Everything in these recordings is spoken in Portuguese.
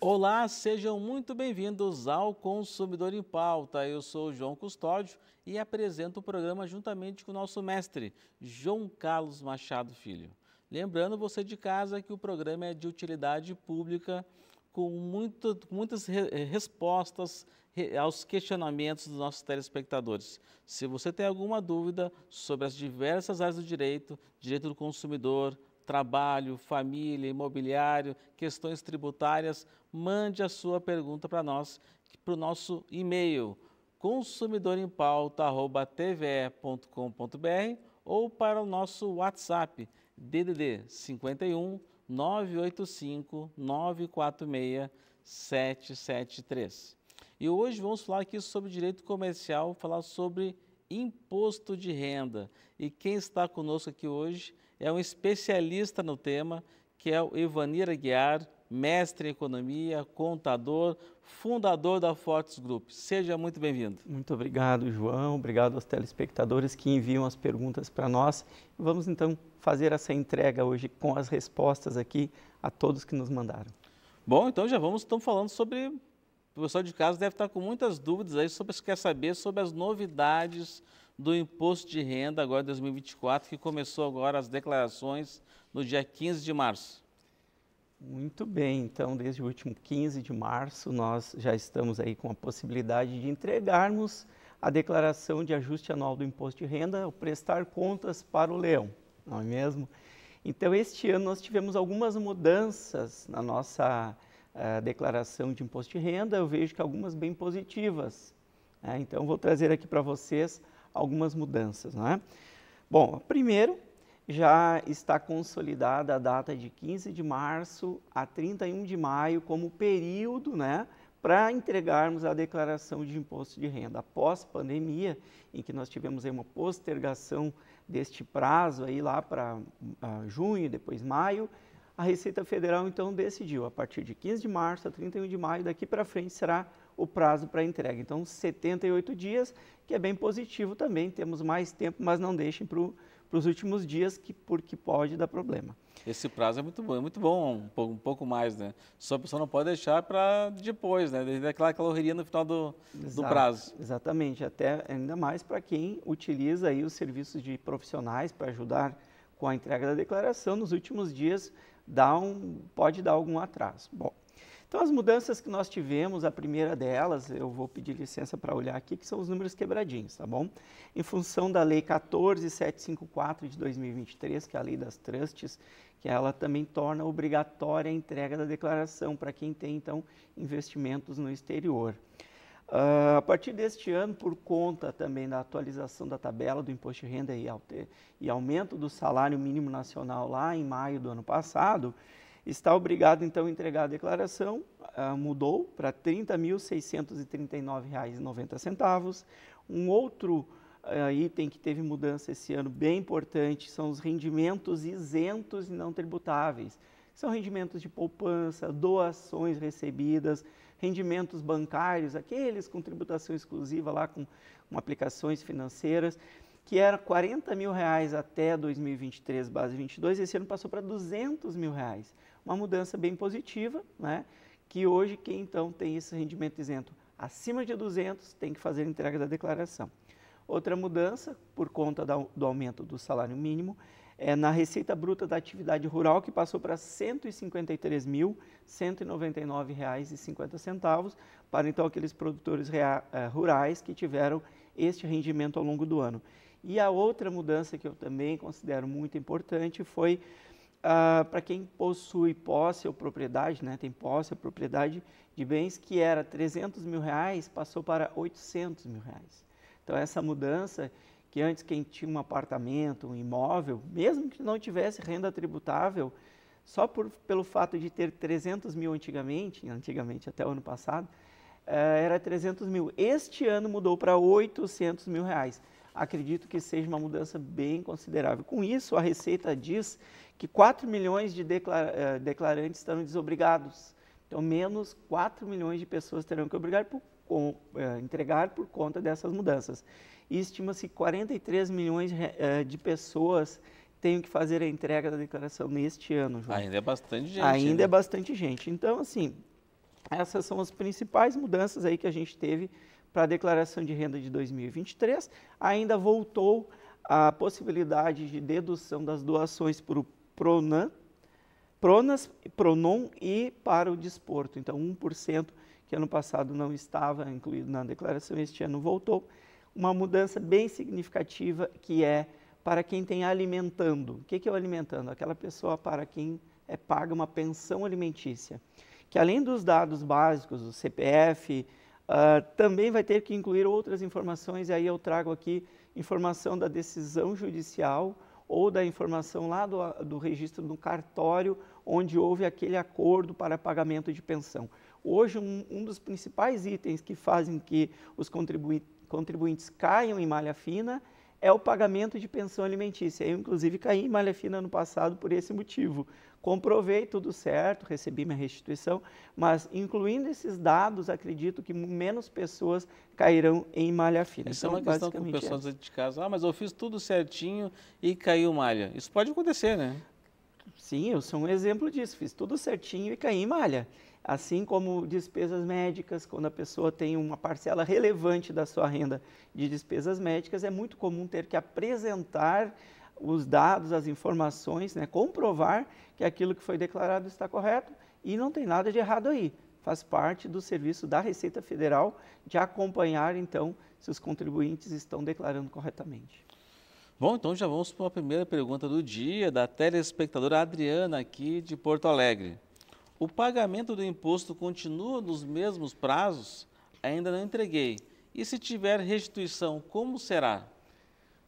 Olá, sejam muito bem-vindos ao Consumidor em Pauta. Eu sou João Custódio e apresento o programa juntamente com o nosso mestre, João Carlos Machado Filho. Lembrando você de casa que o programa é de utilidade pública com, muito, com muitas re, eh, respostas aos questionamentos dos nossos telespectadores. Se você tem alguma dúvida sobre as diversas áreas do direito, direito do consumidor, trabalho, família, imobiliário, questões tributárias, mande a sua pergunta para nós, para o nosso e-mail consumidorempauta.tve.com.br ou para o nosso WhatsApp DDD 51 985 946 773. E hoje vamos falar aqui sobre direito comercial, falar sobre imposto de renda. E quem está conosco aqui hoje é um especialista no tema, que é o Ivanir Aguiar, mestre em economia, contador, fundador da Fortes Group. Seja muito bem-vindo. Muito obrigado, João. Obrigado aos telespectadores que enviam as perguntas para nós. Vamos então fazer essa entrega hoje com as respostas aqui a todos que nos mandaram. Bom, então já vamos estamos falando sobre o pessoal de casa deve estar com muitas dúvidas aí sobre se quer saber sobre as novidades do imposto de renda agora 2024 que começou agora as declarações no dia 15 de março. Muito bem, então desde o último 15 de março nós já estamos aí com a possibilidade de entregarmos a declaração de ajuste anual do imposto de renda ou prestar contas para o leão, não é mesmo? Então este ano nós tivemos algumas mudanças na nossa uh, declaração de imposto de renda, eu vejo que algumas bem positivas. Né? Então vou trazer aqui para vocês algumas mudanças. não é? Bom, primeiro já está consolidada a data de 15 de março a 31 de maio como período né, para entregarmos a declaração de imposto de renda. Após pandemia, em que nós tivemos uma postergação deste prazo aí lá para ah, junho, depois maio, a Receita Federal então decidiu, a partir de 15 de março a 31 de maio, daqui para frente será o prazo para entrega. Então, 78 dias, que é bem positivo também, temos mais tempo, mas não deixem para o para os últimos dias, que, porque pode dar problema. Esse prazo é muito bom, é muito bom, um pouco, um pouco mais, né? Só a pessoa não pode deixar para depois, né? Desde aquela calorreria no final do, Exato, do prazo. Exatamente, até ainda mais para quem utiliza aí os serviços de profissionais para ajudar com a entrega da declaração nos últimos dias, dá um, pode dar algum atraso. Bom, então, as mudanças que nós tivemos, a primeira delas, eu vou pedir licença para olhar aqui, que são os números quebradinhos, tá bom? Em função da Lei 14754 de 2023, que é a Lei das Trusts, que ela também torna obrigatória a entrega da declaração para quem tem, então, investimentos no exterior. Uh, a partir deste ano, por conta também da atualização da tabela do imposto de renda e, e aumento do salário mínimo nacional lá em maio do ano passado, está obrigado então a entregar a declaração, uh, mudou para R$ 30.639,90. Um outro uh, item que teve mudança esse ano bem importante são os rendimentos isentos e não tributáveis. São rendimentos de poupança, doações recebidas, rendimentos bancários, aqueles com tributação exclusiva lá com, com aplicações financeiras que era 40 mil reais até 2023, base 22, esse ano passou para 200 mil reais. Uma mudança bem positiva, né? que hoje quem então tem esse rendimento isento acima de 200 tem que fazer a entrega da declaração. Outra mudança, por conta do aumento do salário mínimo, é na receita bruta da atividade rural, que passou para R$ 153.199,50, para então aqueles produtores eh, rurais que tiveram este rendimento ao longo do ano. E a outra mudança que eu também considero muito importante foi ah, para quem possui posse ou propriedade, né, tem posse ou propriedade de bens, que era 300 mil reais, passou para 800 mil reais. Então essa mudança que antes quem tinha um apartamento, um imóvel, mesmo que não tivesse renda tributável, só por, pelo fato de ter 300 mil antigamente, antigamente até o ano passado, eh, era 300 mil. Este ano mudou para 800 mil reais acredito que seja uma mudança bem considerável. Com isso, a Receita diz que 4 milhões de eh, declarantes estão desobrigados. Então, menos 4 milhões de pessoas terão que obrigar por, com, eh, entregar por conta dessas mudanças. estima-se 43 milhões eh, de pessoas tenham que fazer a entrega da declaração neste ano. João. Ainda é bastante gente. Ainda né? é bastante gente. Então, assim, essas são as principais mudanças aí que a gente teve para a declaração de renda de 2023, ainda voltou a possibilidade de dedução das doações para o Pronan, Pronas, Pronon e para o desporto. Então, 1% que ano passado não estava incluído na declaração, este ano voltou. Uma mudança bem significativa que é para quem tem alimentando. O que é o alimentando? Aquela pessoa para quem é paga uma pensão alimentícia, que além dos dados básicos, o CPF, Uh, também vai ter que incluir outras informações, e aí eu trago aqui informação da decisão judicial ou da informação lá do, do registro do cartório onde houve aquele acordo para pagamento de pensão. Hoje, um, um dos principais itens que fazem que os contribuintes caiam em malha fina é o pagamento de pensão alimentícia. Eu, inclusive, caí em malha fina no passado por esse motivo. Comprovei tudo certo, recebi minha restituição, mas incluindo esses dados, acredito que menos pessoas cairão em malha fina. Isso é então, é uma questão que o pessoal é. de casa, ah, mas eu fiz tudo certinho e caiu malha. Isso pode acontecer, né? Sim, eu sou um exemplo disso. Fiz tudo certinho e caí em malha. Assim como despesas médicas, quando a pessoa tem uma parcela relevante da sua renda de despesas médicas, é muito comum ter que apresentar os dados, as informações, né, comprovar que aquilo que foi declarado está correto e não tem nada de errado aí. Faz parte do serviço da Receita Federal de acompanhar, então, se os contribuintes estão declarando corretamente. Bom, então já vamos para a primeira pergunta do dia da telespectadora Adriana aqui de Porto Alegre. O pagamento do imposto continua nos mesmos prazos? Ainda não entreguei. E se tiver restituição, como será?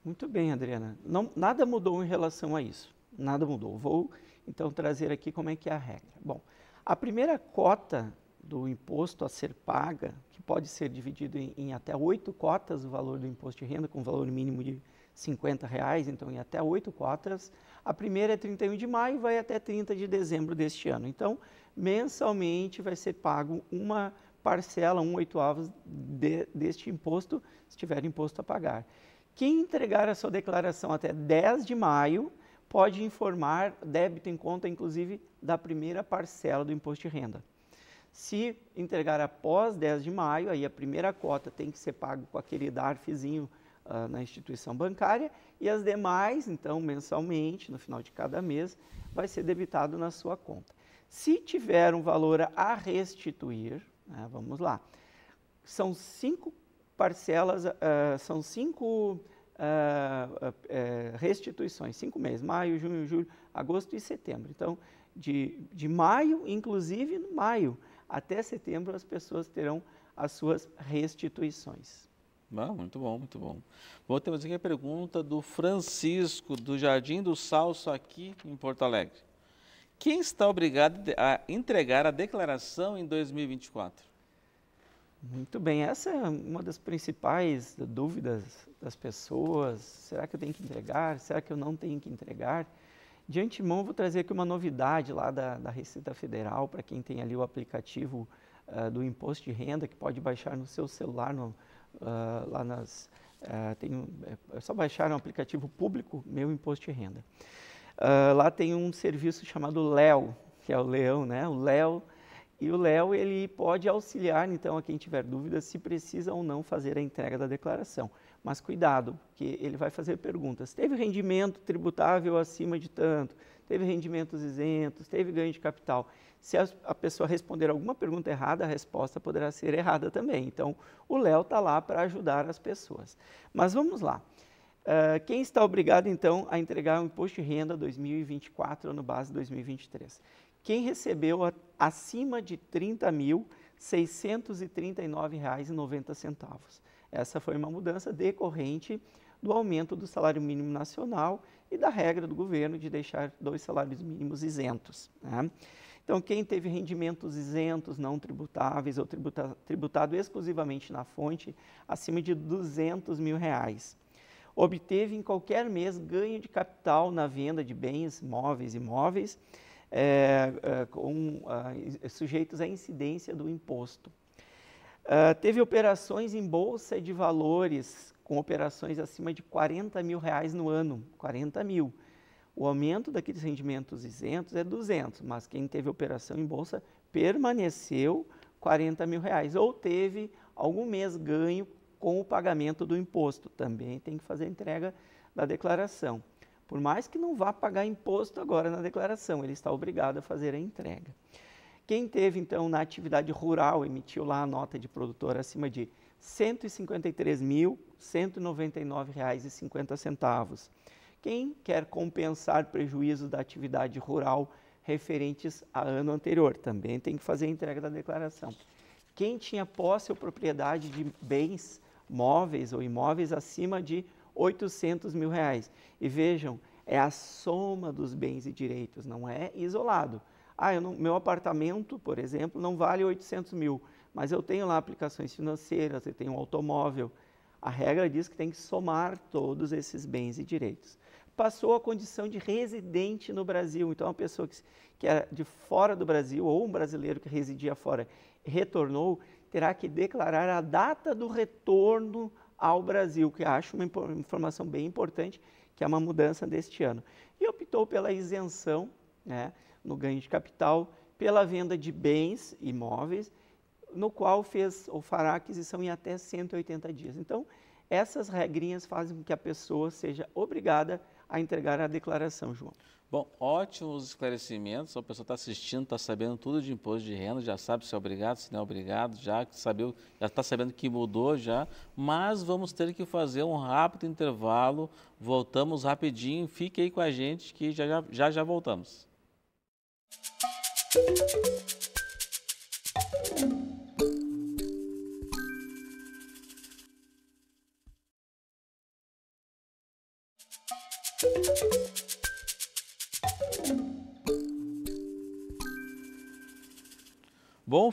Muito bem, Adriana. Não, nada mudou em relação a isso. Nada mudou. Vou então trazer aqui como é que é a regra. Bom, a primeira cota do imposto a ser paga, que pode ser dividido em, em até oito cotas o valor do imposto de renda, com valor mínimo de 50 reais, então em até oito cotas. A primeira é 31 de maio e vai até 30 de dezembro deste ano. Então, mensalmente vai ser pago uma parcela, um oitoavos de, deste imposto, se tiver imposto a pagar. Quem entregar a sua declaração até 10 de maio pode informar débito em conta, inclusive, da primeira parcela do imposto de renda. Se entregar após 10 de maio, aí a primeira cota tem que ser paga com aquele DARFzinho uh, na instituição bancária e as demais, então, mensalmente, no final de cada mês, vai ser debitado na sua conta. Se tiver um valor a restituir, né, vamos lá, são cinco parcelas, uh, são cinco uh, restituições, cinco meses, maio, junho, julho, agosto e setembro. Então, de, de maio, inclusive no maio, até setembro as pessoas terão as suas restituições. Ah, muito bom, muito bom. Bom, temos aqui a pergunta do Francisco, do Jardim do Salso, aqui em Porto Alegre. Quem está obrigado a entregar a declaração em 2024? Muito bem, essa é uma das principais dúvidas das pessoas. Será que eu tenho que entregar? Será que eu não tenho que entregar? De antemão, vou trazer aqui uma novidade lá da, da Receita Federal para quem tem ali o aplicativo uh, do Imposto de Renda, que pode baixar no seu celular, no, uh, lá nas. Uh, tem um, é, é só baixar um aplicativo público, Meu Imposto de Renda. Uh, lá tem um serviço chamado Léo, que é o Leão, né? O Léo. E o Léo ele pode auxiliar, então, a quem tiver dúvidas se precisa ou não fazer a entrega da declaração. Mas cuidado, porque ele vai fazer perguntas. Teve rendimento tributável acima de tanto? teve rendimentos isentos, teve ganho de capital. Se a, pessoa responder alguma pergunta errada, a resposta poderá ser errada também. Então, o Léo está lá para ajudar as pessoas. Mas vamos lá. Uh, quem está obrigado, então, a entregar o imposto de renda 2024, ano base 2023? Quem recebeu a, acima de R$ 30.639,90. Essa foi uma mudança decorrente do aumento do salário mínimo nacional e da regra do governo de deixar dois salários mínimos isentos. Né? Então, quem teve rendimentos isentos, não tributáveis ou tributa, tributado exclusivamente na fonte, acima de 200 mil reais. Obteve em qualquer mês ganho de capital na venda de bens, móveis eh, eh, ah, e imóveis, é, é, com, é, sujeitos à incidência do imposto. Ah, teve operações em bolsa de valores com operações acima de 40 mil reais no ano, 40 mil. O aumento daqueles rendimentos isentos é 200, mas quem teve operação em bolsa permaneceu 40 mil reais ou teve algum mês ganho com o pagamento do imposto. Também tem que fazer entrega da declaração. Por mais que não vá pagar imposto agora na declaração, ele está obrigado a fazer a entrega. Quem teve, então, na atividade rural, emitiu lá a nota de produtor acima de R$ 153 mil R$ 199,50. Quem quer compensar prejuízos da atividade rural referentes a ano anterior também tem que fazer a entrega da declaração. Quem tinha posse ou propriedade de bens móveis ou imóveis acima de 800 mil reais. E vejam, é a soma dos bens e direitos, não é isolado. Ah, não, meu apartamento, por exemplo, não vale 800 mil, mas eu tenho lá aplicações financeiras, eu tenho um automóvel, a regra diz que tem que somar todos esses bens e direitos. Passou a condição de residente no Brasil, então uma pessoa que, que era de fora do Brasil ou um brasileiro que residia fora retornou, terá que declarar a data do retorno ao Brasil, que acho uma informação bem importante, que é uma mudança deste ano. E optou pela isenção né, no ganho de capital, pela venda de bens imóveis no qual fez ou fará aquisição em até 180 dias. Então, essas regrinhas fazem com que a pessoa seja obrigada a entregar a declaração, João. Bom, ótimos esclarecimentos. A pessoa está assistindo, está sabendo tudo de imposto de renda, já sabe se é obrigado, se não é obrigado, já sabeu, já está sabendo que mudou já. Mas vamos ter que fazer um rápido intervalo. Voltamos rapidinho. Fique aí com a gente que já já, já, já voltamos. Música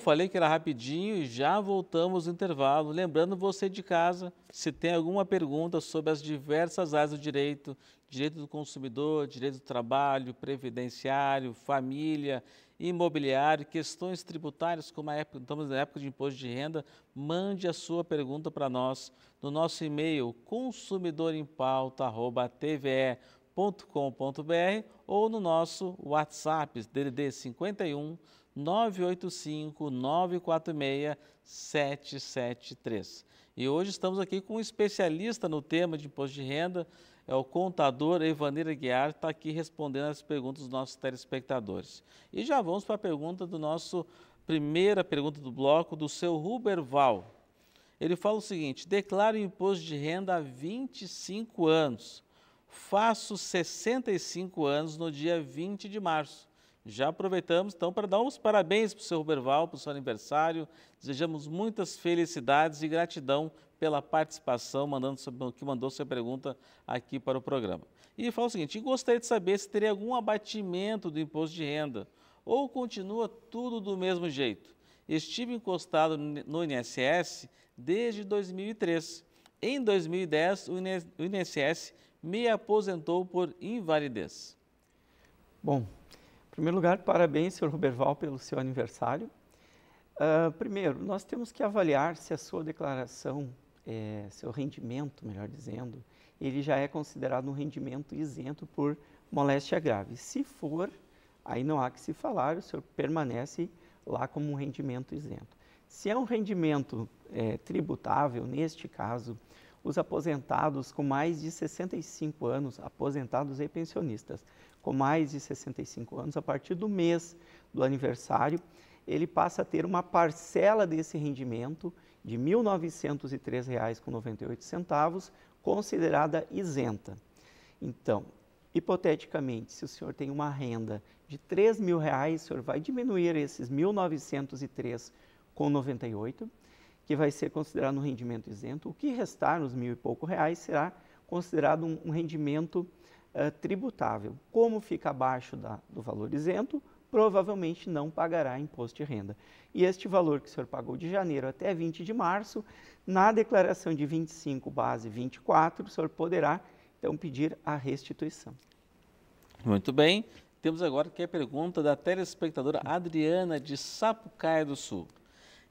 falei que era rapidinho e já voltamos no intervalo. Lembrando você de casa, se tem alguma pergunta sobre as diversas áreas do direito, direito do consumidor, direito do trabalho, previdenciário, família, imobiliário, questões tributárias, como a época, estamos na época de imposto de renda, mande a sua pergunta para nós no nosso e-mail consumidorempauta@tve.com.br ou no nosso WhatsApp DDD 51 985 946 773. E hoje estamos aqui com um especialista no tema de imposto de renda, é o contador Evanir Aguiar, está aqui respondendo as perguntas dos nossos telespectadores. E já vamos para a pergunta do nosso, primeira pergunta do bloco, do seu Ruberval. Ele fala o seguinte, declaro imposto de renda há 25 anos, faço 65 anos no dia 20 de março. Já aproveitamos então para dar os parabéns para o seu Ruberval, para o seu aniversário. Desejamos muitas felicidades e gratidão pela participação, mandando que mandou sua pergunta aqui para o programa. E fala o seguinte: gostaria de saber se teria algum abatimento do imposto de renda ou continua tudo do mesmo jeito. Estive encostado no INSS desde 2003. Em 2010, o INSS me aposentou por invalidez. Bom, primeiro lugar, parabéns, Sr. Roberval, pelo seu aniversário. Uh, primeiro, nós temos que avaliar se a sua declaração, é, seu rendimento, melhor dizendo, ele já é considerado um rendimento isento por moléstia grave. Se for, aí não há que se falar, o senhor permanece lá como um rendimento isento. Se é um rendimento é, tributável, neste caso, os aposentados com mais de 65 anos, aposentados e pensionistas, com mais de 65 anos, a partir do mês do aniversário, ele passa a ter uma parcela desse rendimento de R$ 1.903,98, considerada isenta. Então, hipoteticamente, se o senhor tem uma renda de R$ 3.000, o senhor vai diminuir esses R$ 1.903,98, que vai ser considerado um rendimento isento. O que restar nos mil e pouco reais será considerado um, um rendimento eh, tributável. Como fica abaixo da, do valor isento, provavelmente não pagará imposto de renda. E este valor que o senhor pagou de janeiro até 20 de março, na declaração de 25 base 24, o senhor poderá então pedir a restituição. Muito bem. Temos agora aqui a pergunta da telespectadora Adriana de Sapucaia do Sul.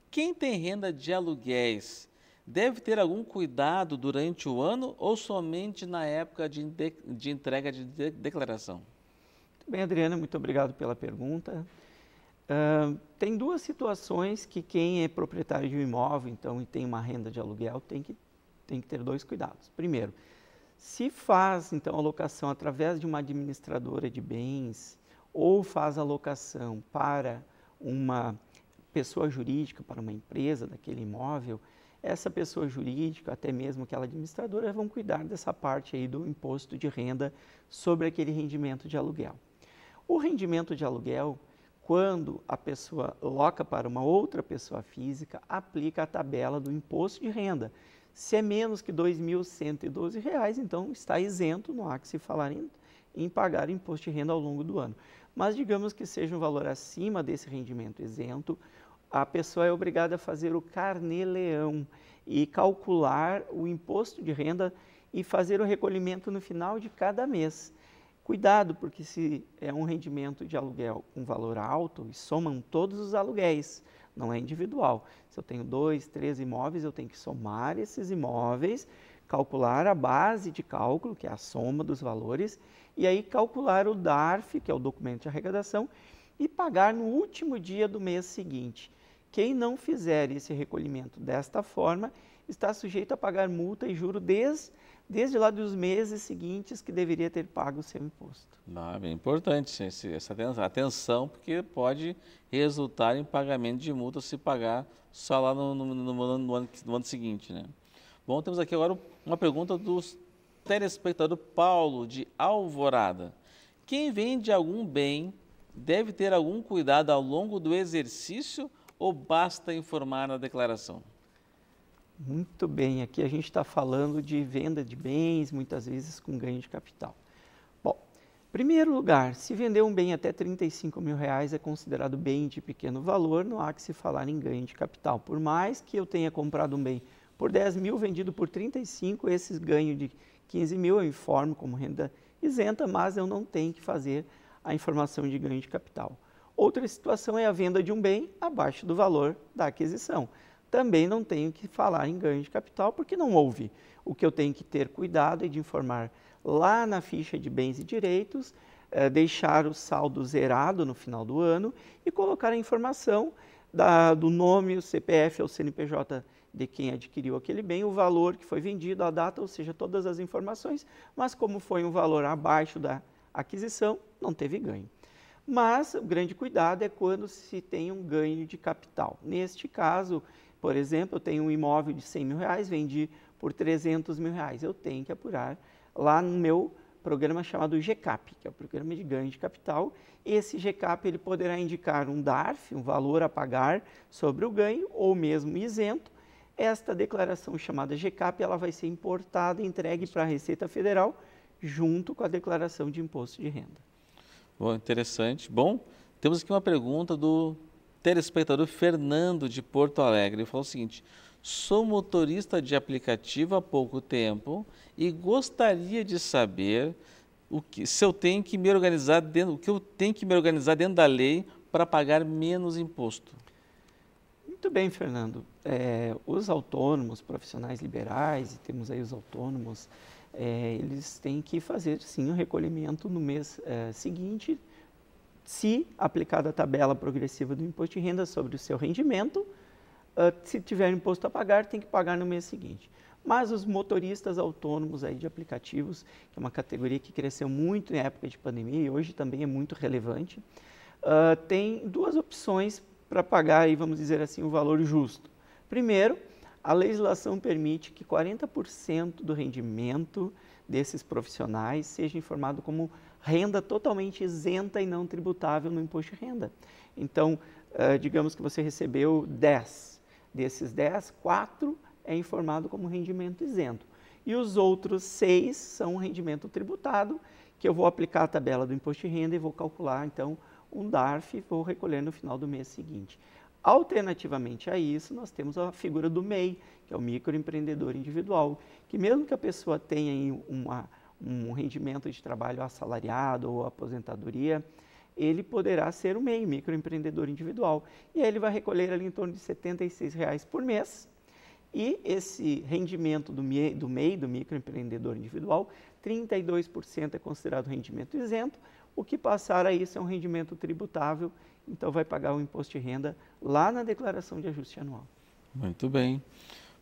Quem tem renda de aluguéis deve ter algum cuidado durante o ano ou somente na época de, de entrega de, de declaração? Muito bem, Adriana, muito obrigado pela pergunta. Uh, tem duas situações que quem é proprietário de um imóvel, então, e tem uma renda de aluguel, tem que, tem que ter dois cuidados. Primeiro, se faz, então, a locação através de uma administradora de bens ou faz a locação para uma pessoa jurídica, para uma empresa daquele imóvel, essa pessoa jurídica, até mesmo aquela administradora, vão cuidar dessa parte aí do imposto de renda sobre aquele rendimento de aluguel. O rendimento de aluguel, quando a pessoa loca para uma outra pessoa física, aplica a tabela do imposto de renda. Se é menos que R$ 2.112, então está isento, não há que se falar em, em pagar imposto de renda ao longo do ano. Mas digamos que seja um valor acima desse rendimento isento, a pessoa é obrigada a fazer o carneleão e calcular o imposto de renda e fazer o recolhimento no final de cada mês. Cuidado, porque se é um rendimento de aluguel com valor alto e somam todos os aluguéis, não é individual. Se eu tenho dois, três imóveis, eu tenho que somar esses imóveis, calcular a base de cálculo, que é a soma dos valores, e aí calcular o DARF, que é o documento de arrecadação, e pagar no último dia do mês seguinte. Quem não fizer esse recolhimento desta forma está sujeito a pagar multa e juro desde, desde lá dos meses seguintes que deveria ter pago o seu imposto. Ah, bem importante esse, essa atenção, porque pode resultar em pagamento de multa se pagar só lá no, no, no, no ano, ano, seguinte. Né? Bom, temos aqui agora uma pergunta do telespectador Paulo de Alvorada. Quem vende algum bem deve ter algum cuidado ao longo do exercício ou basta informar na declaração? Muito bem, aqui a gente está falando de venda de bens, muitas vezes com ganho de capital. Bom, primeiro lugar, se vender um bem até 35 mil reais é considerado bem de pequeno valor, não há que se falar em ganho de capital. Por mais que eu tenha comprado um bem por 10 mil, vendido por 35, esse ganho de 15 mil eu informo como renda isenta, mas eu não tenho que fazer a informação de ganho de capital. Outra situação é a venda de um bem abaixo do valor da aquisição. Também não tenho que falar em ganho de capital porque não houve. O que eu tenho que ter cuidado é de informar lá na ficha de bens e direitos, eh, deixar o saldo zerado no final do ano e colocar a informação da, do nome, o CPF ou CNPJ de quem adquiriu aquele bem, o valor que foi vendido, a data, ou seja, todas as informações, mas como foi um valor abaixo da aquisição, não teve ganho. Mas o grande cuidado é quando se tem um ganho de capital. Neste caso, por exemplo, eu tenho um imóvel de 100 mil reais, vendi por 300 mil reais. Eu tenho que apurar lá no meu programa chamado GCAP, que é o Programa de Ganho de Capital. Esse GCAP ele poderá indicar um DARF, um valor a pagar sobre o ganho, ou mesmo isento. Esta declaração chamada GCAP ela vai ser importada e entregue para a Receita Federal junto com a declaração de imposto de renda. Bom, interessante. Bom, temos aqui uma pergunta do telespectador Fernando de Porto Alegre. Ele falou o seguinte: sou motorista de aplicativo há pouco tempo e gostaria de saber o que, se eu tenho que me organizar dentro, o que eu tenho que me organizar dentro da lei para pagar menos imposto. Muito bem, Fernando. É, os autônomos, profissionais liberais, e temos aí os autônomos é, eles têm que fazer sim o recolhimento no mês é, seguinte, se aplicada a tabela progressiva do imposto de renda sobre o seu rendimento, uh, se tiver imposto a pagar, tem que pagar no mês seguinte. Mas os motoristas autônomos aí de aplicativos, que é uma categoria que cresceu muito em época de pandemia e hoje também é muito relevante, uh, tem duas opções para pagar, aí, vamos dizer assim, o valor justo. Primeiro, a legislação permite que 40% do rendimento desses profissionais seja informado como renda totalmente isenta e não tributável no imposto de renda. Então, eh, digamos que você recebeu 10. Desses 10, 4 é informado como rendimento isento. E os outros 6 são rendimento tributado, que eu vou aplicar a tabela do imposto de renda e vou calcular, então, um DARF e vou recolher no final do mês seguinte. Alternativamente a isso, nós temos a figura do MEI, que é o microempreendedor individual, que mesmo que a pessoa tenha uma, um rendimento de trabalho assalariado ou aposentadoria, ele poderá ser o MEI, microempreendedor individual. E aí ele vai recolher ali em torno de R$ 76,00 por mês. E esse rendimento do MEI, do, MEI, do microempreendedor individual, 32% é considerado rendimento isento, o que passar a isso é um rendimento tributável então vai pagar o imposto de renda lá na declaração de ajuste anual. Muito bem.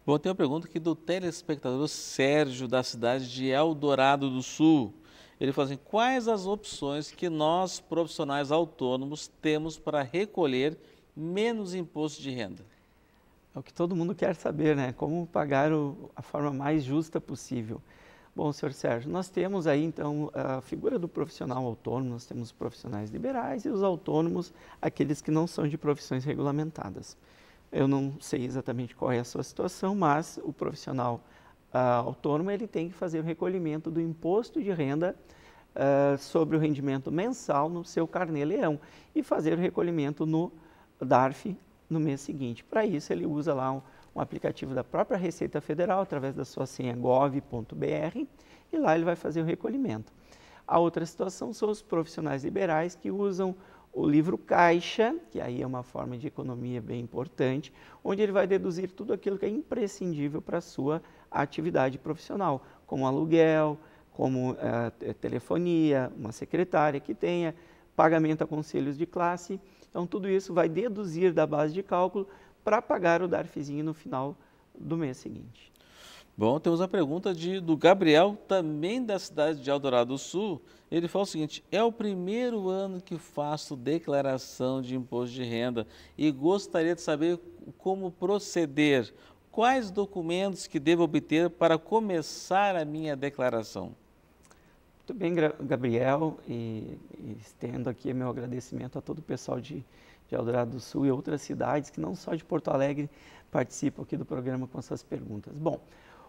Bom, tem uma pergunta aqui do telespectador Sérgio, da cidade de Eldorado do Sul. Ele fala assim, quais as opções que nós, profissionais autônomos, temos para recolher menos imposto de renda? É o que todo mundo quer saber, né? Como pagar o, a forma mais justa possível. Bom, senhor Sérgio, nós temos aí então a figura do profissional autônomo, nós temos profissionais liberais e os autônomos, aqueles que não são de profissões regulamentadas. Eu não sei exatamente qual é a sua situação, mas o profissional uh, autônomo ele tem que fazer o recolhimento do imposto de renda uh, sobre o rendimento mensal no seu carnê-leão e fazer o recolhimento no DARF no mês seguinte. Para isso ele usa lá um, um aplicativo da própria Receita Federal através da sua senha gov.br e lá ele vai fazer o recolhimento. A outra situação são os profissionais liberais que usam o livro caixa, que aí é uma forma de economia bem importante, onde ele vai deduzir tudo aquilo que é imprescindível para a sua atividade profissional, como aluguel, como uh, telefonia, uma secretária que tenha, pagamento a conselhos de classe. Então, tudo isso vai deduzir da base de cálculo para pagar o DARFzinho no final do mês seguinte. Bom, temos a pergunta de, do Gabriel, também da cidade de Eldorado do Sul. Ele fala o seguinte: é o primeiro ano que faço declaração de imposto de renda e gostaria de saber como proceder. Quais documentos que devo obter para começar a minha declaração? Muito bem, Gabriel, e, e estendo aqui meu agradecimento a todo o pessoal de, Eldorado é do Sul, e outras cidades que não só de Porto Alegre participam aqui do programa com essas perguntas. Bom,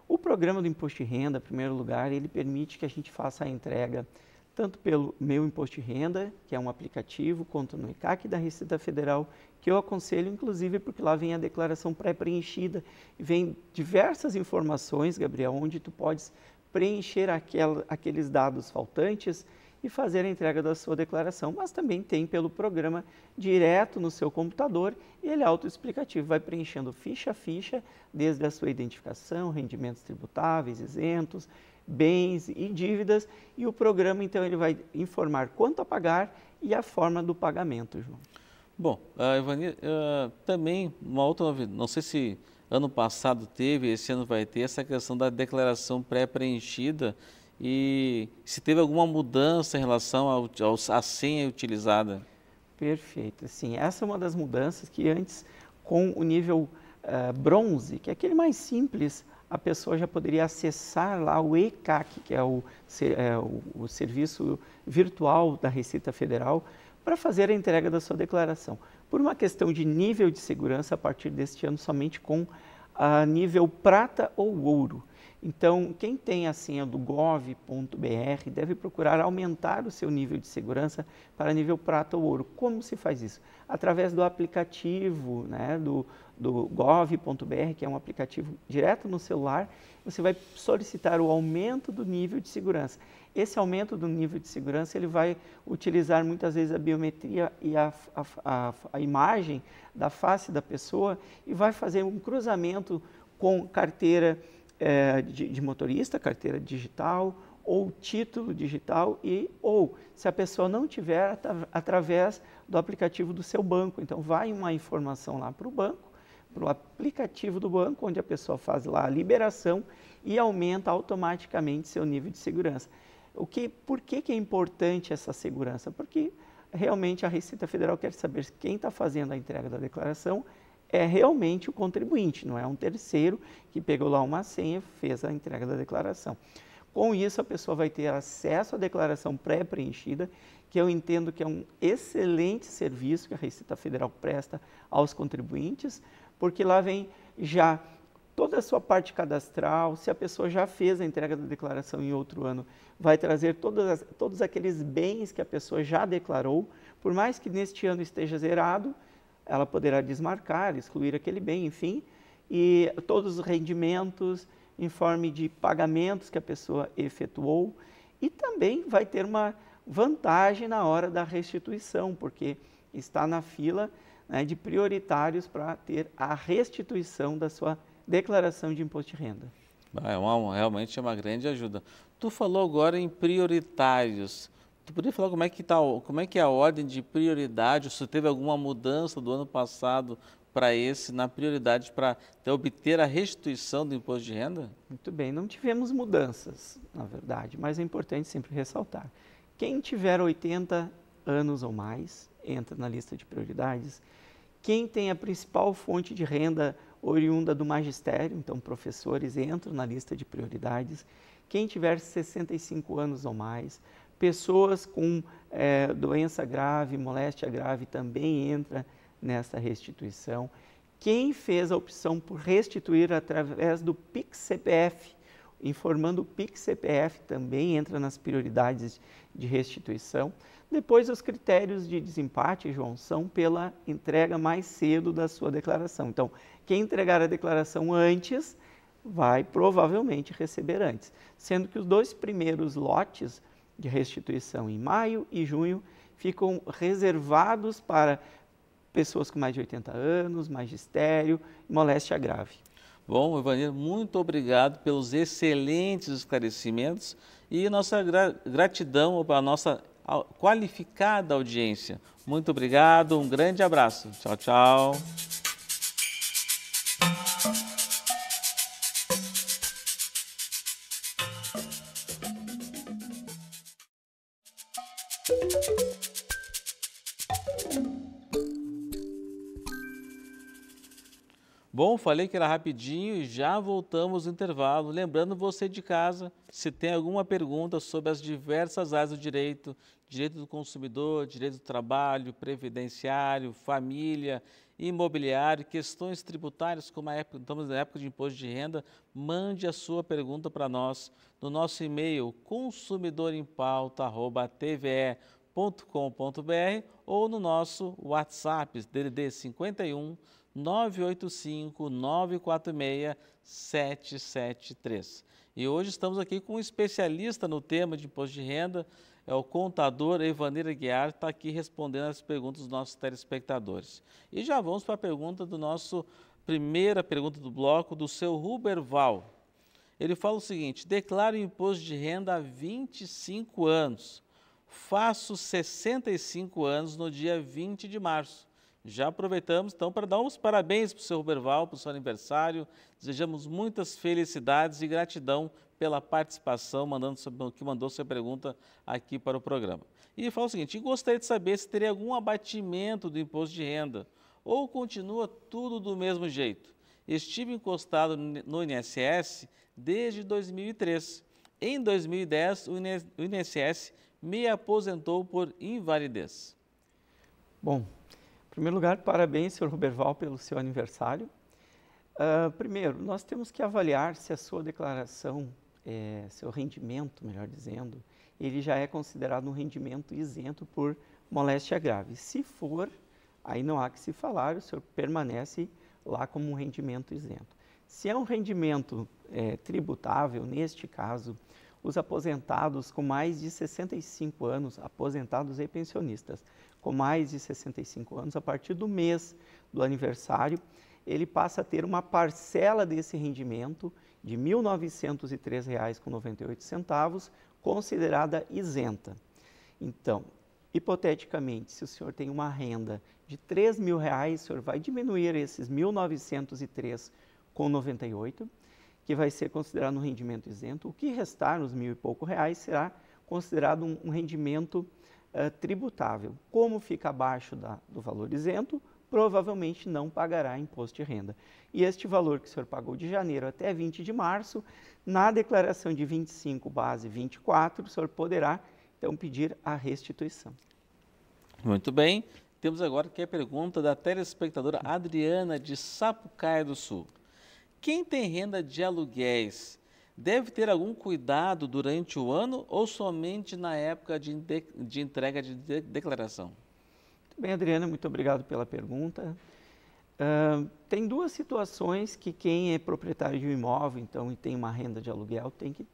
o programa do Imposto de Renda, em primeiro lugar, ele permite que a gente faça a entrega tanto pelo Meu Imposto de Renda, que é um aplicativo, quanto no ICAC da Receita Federal, que eu aconselho, inclusive, porque lá vem a declaração pré-preenchida vem diversas informações, Gabriel, onde tu podes preencher aquel, aqueles dados faltantes e fazer a entrega da sua declaração, mas também tem pelo programa direto no seu computador e ele é autoexplicativo, vai preenchendo ficha a ficha, desde a sua identificação, rendimentos tributáveis, isentos, bens e dívidas, e o programa então ele vai informar quanto a pagar e a forma do pagamento, João. Bom, uh, Ivani, uh, também uma outra novidade, não sei se ano passado teve, esse ano vai ter essa questão da declaração pré-preenchida e se teve alguma mudança em relação ao, à senha utilizada. Perfeito, sim. Essa é uma das mudanças que antes, com o nível uh, bronze, que é aquele mais simples, a pessoa já poderia acessar lá o ECAC, que é o, é, o, o Serviço Virtual da Receita Federal, para fazer a entrega da sua declaração. Por uma questão de nível de segurança, a partir deste ano, somente com a ah, nível prata ou ouro. Então, quem tem a senha do gov.br deve procurar aumentar o seu nível de segurança para nível prata ou ouro. Como se faz isso? Através do aplicativo né, do, do gov.br, que é um aplicativo direto no celular, você vai solicitar o aumento do nível de segurança. Esse aumento do nível de segurança ele vai utilizar muitas vezes a biometria e a, a, a, a imagem da face da pessoa e vai fazer um cruzamento com carteira é, de, de motorista, carteira digital ou título digital e ou se a pessoa não tiver através do aplicativo do seu banco. Então vai uma informação lá para o banco, para o aplicativo do banco, onde a pessoa faz lá a liberação e aumenta automaticamente seu nível de segurança. O que, por que, que é importante essa segurança? Porque realmente a Receita Federal quer saber quem está fazendo a entrega da declaração, é realmente o contribuinte, não é um terceiro que pegou lá uma senha e fez a entrega da declaração. Com isso, a pessoa vai ter acesso à declaração pré-preenchida, que eu entendo que é um excelente serviço que a Receita Federal presta aos contribuintes, porque lá vem já toda a sua parte cadastral, se a pessoa já fez a entrega da declaração em outro ano, vai trazer todas as, todos aqueles bens que a pessoa já declarou, por mais que neste ano esteja zerado, ela poderá desmarcar, excluir aquele bem, enfim, e todos os rendimentos em forma de pagamentos que a pessoa efetuou e também vai ter uma vantagem na hora da restituição, porque está na fila né, de prioritários para ter a restituição da sua declaração de imposto de renda. Ah, é uma, realmente é uma grande ajuda. Tu falou agora em prioritários. Tu poderia falar como é que tá, como é que é a ordem de prioridade? Se teve alguma mudança do ano passado para esse na prioridade para obter a restituição do imposto de renda? Muito bem, não tivemos mudanças, na verdade, mas é importante sempre ressaltar. Quem tiver 80 anos ou mais entra na lista de prioridades. Quem tem a principal fonte de renda oriunda do magistério, então professores, entram na lista de prioridades. Quem tiver 65 anos ou mais, Pessoas com é, doença grave, moléstia grave também entra nessa restituição. Quem fez a opção por restituir através do PIX-CPF, informando o PIX-CPF, também entra nas prioridades de restituição. Depois, os critérios de desempate, João, são pela entrega mais cedo da sua declaração. Então, quem entregar a declaração antes vai provavelmente receber antes, sendo que os dois primeiros lotes de restituição em maio e junho ficam reservados para pessoas com mais de 80 anos, magistério, moléstia grave. Bom, Ivanir, muito obrigado pelos excelentes esclarecimentos e nossa gra gratidão para a nossa qualificada audiência. Muito obrigado, um grande abraço. Tchau, tchau. falei que era rapidinho e já voltamos no intervalo. Lembrando você de casa, se tem alguma pergunta sobre as diversas áreas do direito, direito do consumidor, direito do trabalho, previdenciário, família, imobiliário, questões tributárias, como a época, estamos na época de imposto de renda, mande a sua pergunta para nós no nosso e-mail consumidorempauta@tve.com.br ou no nosso WhatsApp DDD 51 985 946 773. E hoje estamos aqui com um especialista no tema de imposto de renda, é o contador Evanir Aguiar, está aqui respondendo as perguntas dos nossos telespectadores. E já vamos para a pergunta do nosso, primeira pergunta do bloco, do seu Ruberval. Ele fala o seguinte, declaro imposto de renda há 25 anos, faço 65 anos no dia 20 de março já aproveitamos então para dar uns parabéns para o seu Ruberval, para o seu aniversário. Desejamos muitas felicidades e gratidão pela participação, mandando que mandou sua pergunta aqui para o programa. E fala o seguinte: gostaria de saber se teria algum abatimento do imposto de renda ou continua tudo do mesmo jeito. Estive encostado no INSS desde 2003. Em 2010, o INSS me aposentou por invalidez. Bom, primeiro lugar, parabéns, Sr. Roberval, pelo seu aniversário. Uh, primeiro, nós temos que avaliar se a sua declaração, é, seu rendimento, melhor dizendo, ele já é considerado um rendimento isento por moléstia grave. Se for, aí não há que se falar, o senhor permanece lá como um rendimento isento. Se é um rendimento é, tributável, neste caso, os aposentados com mais de 65 anos, aposentados e pensionistas, com mais de 65 anos, a partir do mês do aniversário, ele passa a ter uma parcela desse rendimento de R$ 1.903,98, considerada isenta. Então, hipoteticamente, se o senhor tem uma renda de R$ reais o senhor vai diminuir esses R$ 1.903,98, que vai ser considerado um rendimento isento. O que restar nos mil e pouco reais será considerado um, um rendimento eh, tributável. Como fica abaixo da, do valor isento, provavelmente não pagará imposto de renda. E este valor que o senhor pagou de janeiro até 20 de março, na declaração de 25 base 24, o senhor poderá então pedir a restituição. Muito bem. Temos agora aqui a pergunta da telespectadora Adriana de Sapucaia do Sul. Quem tem renda de aluguéis deve ter algum cuidado durante o ano ou somente na época de, de entrega de, de declaração? Muito bem, Adriana, muito obrigado pela pergunta. Uh, tem duas situações que quem é proprietário de um imóvel, então, e tem uma renda de aluguel, tem que,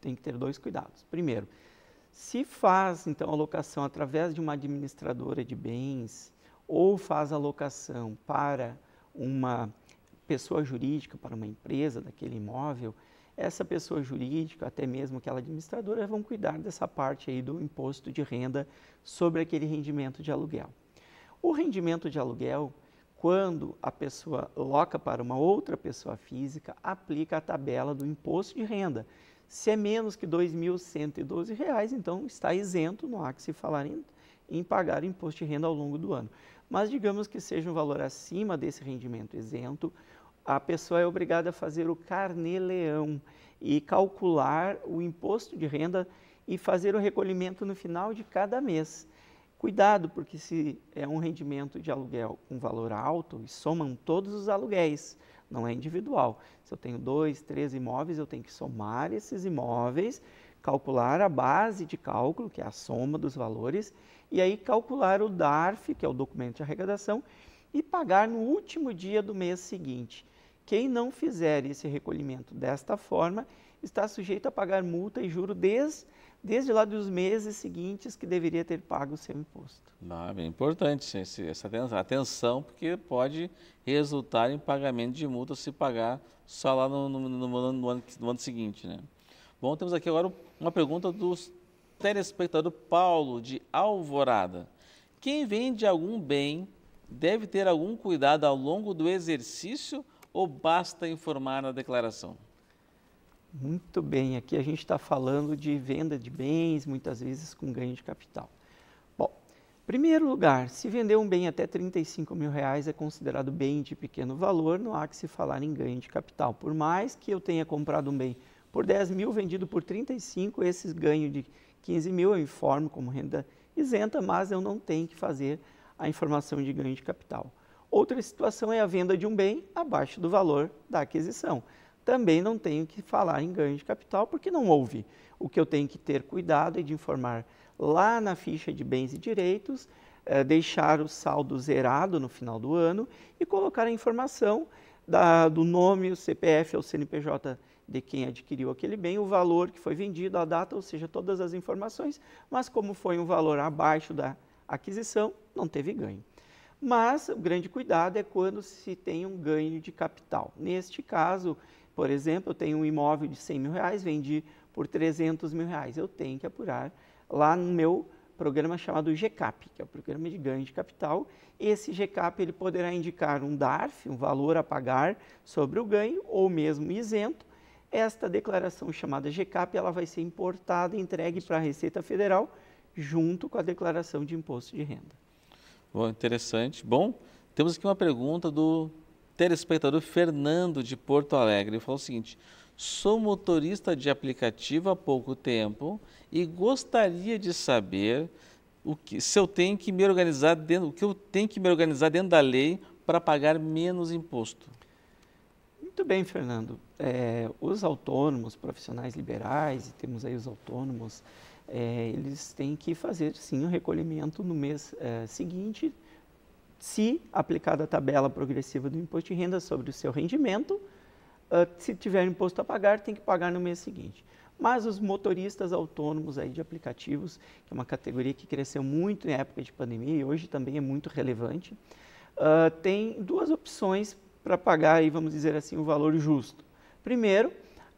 tem que ter dois cuidados. Primeiro, se faz, então, a locação através de uma administradora de bens ou faz a locação para uma pessoa jurídica, para uma empresa daquele imóvel, essa pessoa jurídica, até mesmo aquela administradora, vão cuidar dessa parte aí do imposto de renda sobre aquele rendimento de aluguel. O rendimento de aluguel, quando a pessoa loca para uma outra pessoa física, aplica a tabela do imposto de renda. Se é menos que R$ 2.112, então está isento, não há que se falar em, em pagar imposto de renda ao longo do ano. Mas digamos que seja um valor acima desse rendimento isento, a pessoa é obrigada a fazer o carneleão e calcular o imposto de renda e fazer o recolhimento no final de cada mês. Cuidado, porque se é um rendimento de aluguel com valor alto e somam todos os aluguéis, não é individual. Se eu tenho dois, três imóveis, eu tenho que somar esses imóveis, calcular a base de cálculo, que é a soma dos valores, e aí calcular o DARF, que é o documento de arrecadação, e pagar no último dia do mês seguinte. Quem não fizer esse recolhimento desta forma está sujeito a pagar multa e juro desde, desde lá dos meses seguintes que deveria ter pago o seu imposto. Ah, bem importante esse, essa atenção, porque pode resultar em pagamento de multa se pagar só lá no, no, no, no ano, ano, seguinte. Né? Bom, temos aqui agora uma pergunta do telespectador Paulo de Alvorada. Quem vende algum bem deve ter algum cuidado ao longo do exercício ou basta informar na declaração? Muito bem, aqui a gente está falando de venda de bens, muitas vezes com ganho de capital. Bom, primeiro lugar, se vender um bem até 35 mil reais é considerado bem de pequeno valor, não há que se falar em ganho de capital. Por mais que eu tenha comprado um bem por 10 mil, vendido por 35, esse ganho de 15 mil eu informo como renda isenta, mas eu não tenho que fazer a informação de ganho de capital. Outra situação é a venda de um bem abaixo do valor da aquisição. Também não tenho que falar em ganho de capital porque não houve. O que eu tenho que ter cuidado é de informar lá na ficha de bens e direitos, eh, deixar o saldo zerado no final do ano e colocar a informação da, do nome, o CPF ou CNPJ de quem adquiriu aquele bem, o valor que foi vendido, a data, ou seja, todas as informações, mas como foi um valor abaixo da aquisição, não teve ganho. Mas o grande cuidado é quando se tem um ganho de capital. Neste caso, por exemplo, eu tenho um imóvel de 100 mil reais, vendi por 300 mil reais. Eu tenho que apurar lá no meu programa chamado GCAP, que é o Programa de Ganho de Capital. Esse GCAP ele poderá indicar um DARF, um valor a pagar sobre o ganho, ou mesmo isento. Esta declaração chamada GCAP ela vai ser importada e entregue para a Receita Federal junto com a declaração de imposto de renda. Bom, interessante. Bom, temos aqui uma pergunta do telespectador Fernando de Porto Alegre. Ele falou o seguinte: sou motorista de aplicativo há pouco tempo e gostaria de saber o que, se eu tenho que me organizar dentro, o que eu tenho que me organizar dentro da lei para pagar menos imposto. Muito bem, Fernando. É, os autônomos, profissionais liberais, e temos aí os autônomos é, eles têm que fazer sim o recolhimento no mês é, seguinte, se aplicada a tabela progressiva do imposto de renda sobre o seu rendimento, uh, se tiver imposto a pagar, tem que pagar no mês seguinte. Mas os motoristas autônomos aí de aplicativos, que é uma categoria que cresceu muito em época de pandemia e hoje também é muito relevante, uh, tem duas opções para pagar, aí, vamos dizer assim, o valor justo. Primeiro,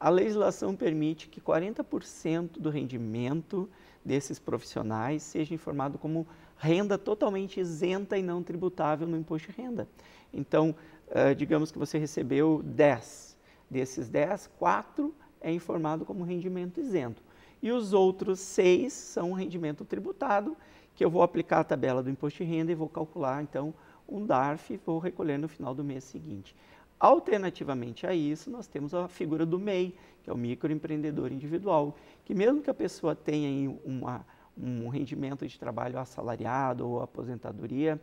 a legislação permite que 40% do rendimento desses profissionais seja informado como renda totalmente isenta e não tributável no imposto de renda. Então, eh, digamos que você recebeu 10. Desses 10, 4 é informado como rendimento isento. E os outros 6 são rendimento tributado, que eu vou aplicar a tabela do imposto de renda e vou calcular, então, um DARF e vou recolher no final do mês seguinte. Alternativamente a isso, nós temos a figura do MEI, que é o microempreendedor individual, que mesmo que a pessoa tenha uma, um rendimento de trabalho assalariado ou aposentadoria,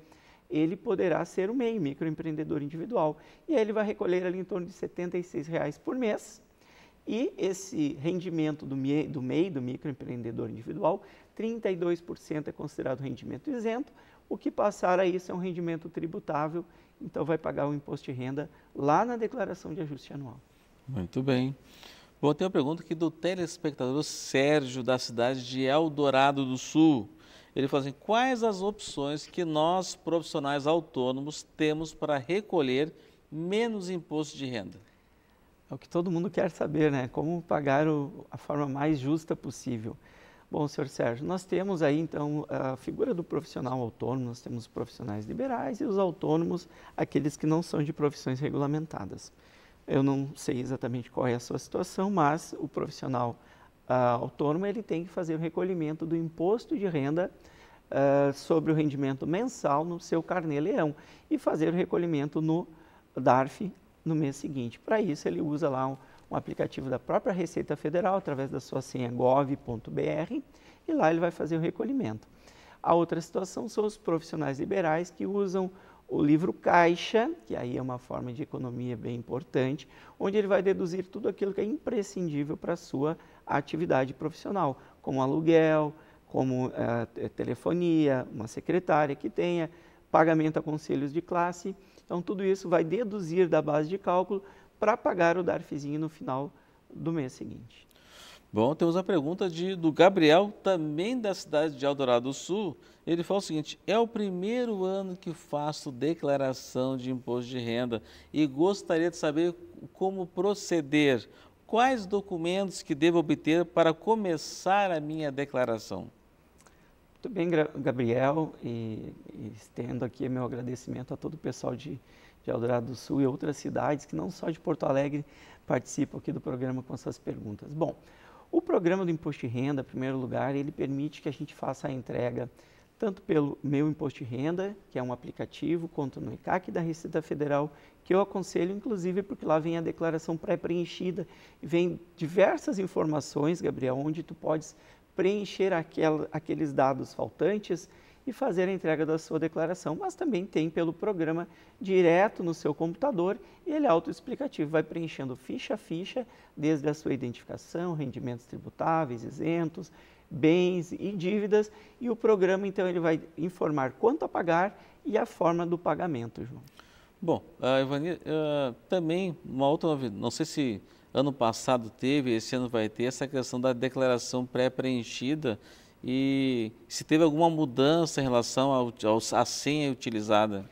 ele poderá ser o MEI, microempreendedor individual. E aí ele vai recolher ali em torno de R$ 76,00 por mês. E esse rendimento do MEI, do, MEI, do microempreendedor individual, 32% é considerado rendimento isento, o que passar a isso é um rendimento tributável então vai pagar o imposto de renda lá na declaração de ajuste anual. Muito bem. Bom, tem uma pergunta aqui do telespectador Sérgio, da cidade de Eldorado do Sul. Ele fala assim, quais as opções que nós, profissionais autônomos, temos para recolher menos imposto de renda? É o que todo mundo quer saber, né? Como pagar o, a forma mais justa possível. Bom, senhor Sérgio, nós temos aí então a figura do profissional autônomo, nós temos os profissionais liberais e os autônomos, aqueles que não são de profissões regulamentadas. Eu não sei exatamente qual é a sua situação, mas o profissional uh, autônomo ele tem que fazer o recolhimento do imposto de renda uh, sobre o rendimento mensal no seu carnê-leão e fazer o recolhimento no DARF no mês seguinte. Para isso ele usa lá um, um aplicativo da própria Receita Federal, através da sua senha gov.br, e lá ele vai fazer o recolhimento. A outra situação são os profissionais liberais que usam o livro caixa, que aí é uma forma de economia bem importante, onde ele vai deduzir tudo aquilo que é imprescindível para a sua atividade profissional, como aluguel, como uh, telefonia, uma secretária que tenha, pagamento a conselhos de classe. Então, tudo isso vai deduzir da base de cálculo para pagar o DARFzinho no final do mês seguinte. Bom, temos a pergunta de, do Gabriel, também da cidade de Eldorado do Sul. Ele fala o seguinte: é o primeiro ano que faço declaração de imposto de renda e gostaria de saber como proceder. Quais documentos que devo obter para começar a minha declaração? Muito bem, Gabriel, e, e estendo aqui meu agradecimento a todo o pessoal de, de Eldorado do Sul e outras cidades que não só de Porto Alegre participam aqui do programa com essas perguntas. Bom, o programa do Imposto de Renda, em primeiro lugar, ele permite que a gente faça a entrega tanto pelo Meu Imposto de Renda, que é um aplicativo, quanto no ICAC da Receita Federal, que eu aconselho, inclusive, porque lá vem a declaração pré-preenchida vem diversas informações, Gabriel, onde tu podes preencher aquel, aqueles dados faltantes e fazer a entrega da sua declaração, mas também tem pelo programa direto no seu computador e ele é autoexplicativo, vai preenchendo ficha a ficha, desde a sua identificação, rendimentos tributáveis, isentos, bens e dívidas, e o programa então ele vai informar quanto a pagar e a forma do pagamento, João. Bom, uh, Ivani, uh, também uma outra novidade, não sei se ano passado teve, esse ano vai ter essa questão da declaração pré-preenchida e se teve alguma mudança em relação ao, ao, à senha utilizada.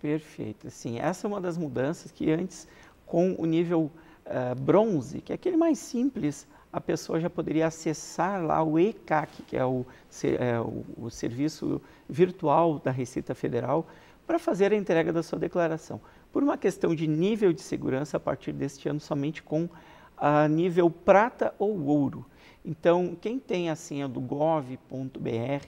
Perfeito, sim. Essa é uma das mudanças que antes, com o nível uh, bronze, que é aquele mais simples, a pessoa já poderia acessar lá o ECAC, que é o, é, o, o Serviço Virtual da Receita Federal, para fazer a entrega da sua declaração. Por uma questão de nível de segurança, a partir deste ano, somente com a ah, nível prata ou ouro. Então, quem tem a senha do gov.br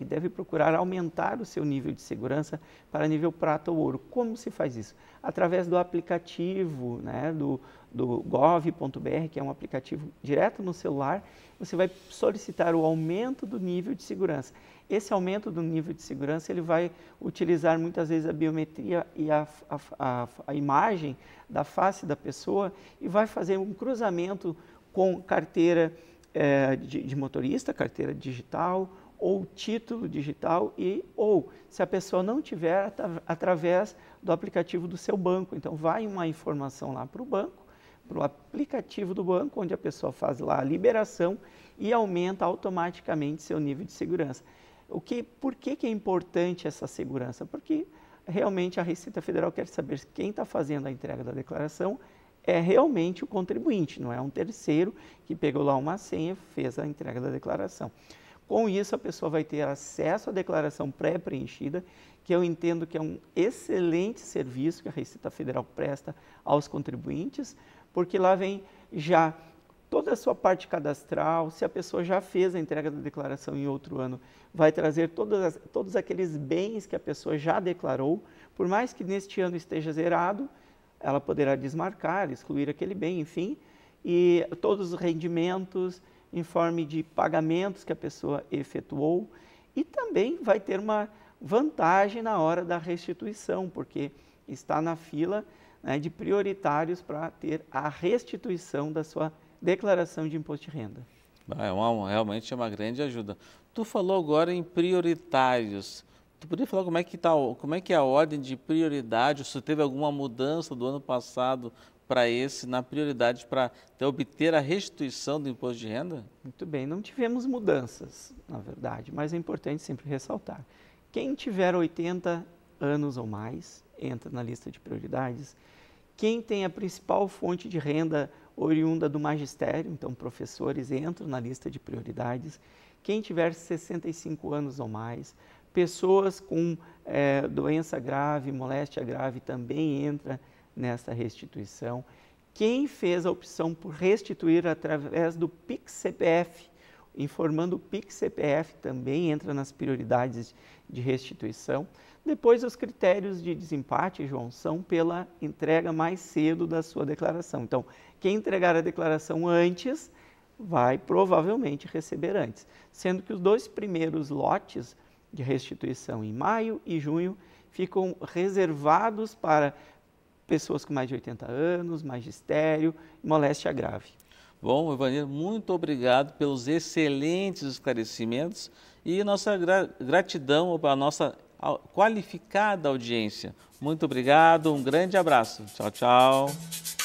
deve procurar aumentar o seu nível de segurança para nível prata ou ouro. Como se faz isso? Através do aplicativo né, do, do gov.br, que é um aplicativo direto no celular, você vai solicitar o aumento do nível de segurança. Esse aumento do nível de segurança ele vai utilizar muitas vezes a biometria e a, a, a, a imagem da face da pessoa e vai fazer um cruzamento com carteira é, de, de motorista, carteira digital ou título digital e ou se a pessoa não tiver atra, através do aplicativo do seu banco. Então vai uma informação lá para o banco, para o aplicativo do banco, onde a pessoa faz lá a liberação e aumenta automaticamente seu nível de segurança. O que, por que, que é importante essa segurança? Porque realmente a Receita Federal quer saber quem está fazendo a entrega da declaração, é realmente o contribuinte, não é um terceiro que pegou lá uma senha e fez a entrega da declaração. Com isso, a pessoa vai ter acesso à declaração pré-preenchida, que eu entendo que é um excelente serviço que a Receita Federal presta aos contribuintes, porque lá vem já toda a sua parte cadastral, se a pessoa já fez a entrega da declaração em outro ano, vai trazer todas, todos aqueles bens que a pessoa já declarou, por mais que neste ano esteja zerado, ela poderá desmarcar, excluir aquele bem, enfim, e todos os rendimentos em forma de pagamentos que a pessoa efetuou e também vai ter uma vantagem na hora da restituição, porque está na fila né, de prioritários para ter a restituição da sua declaração de imposto de renda. Ah, é uma, realmente é uma grande ajuda. Tu falou agora em prioritários. Tu poderia falar como é que tá, como é que é a ordem de prioridade, se teve alguma mudança do ano passado para esse na prioridade para obter a restituição do imposto de renda? Muito bem, não tivemos mudanças, na verdade, mas é importante sempre ressaltar. Quem tiver 80 anos ou mais entra na lista de prioridades. Quem tem a principal fonte de renda oriunda do magistério, então professores, entram na lista de prioridades. Quem tiver 65 anos ou mais, Pessoas com é, doença grave, moléstia grave também entra nessa restituição. Quem fez a opção por restituir através do PIX-CPF, informando o PIX-CPF, também entra nas prioridades de restituição. Depois, os critérios de desempate, João, são pela entrega mais cedo da sua declaração. Então, quem entregar a declaração antes vai provavelmente receber antes, sendo que os dois primeiros lotes de restituição em maio e junho ficam reservados para pessoas com mais de 80 anos, magistério, moléstia grave. Bom, Ivanir, muito obrigado pelos excelentes esclarecimentos e nossa gra gratidão para a nossa qualificada audiência. Muito obrigado, um grande abraço. Tchau, tchau.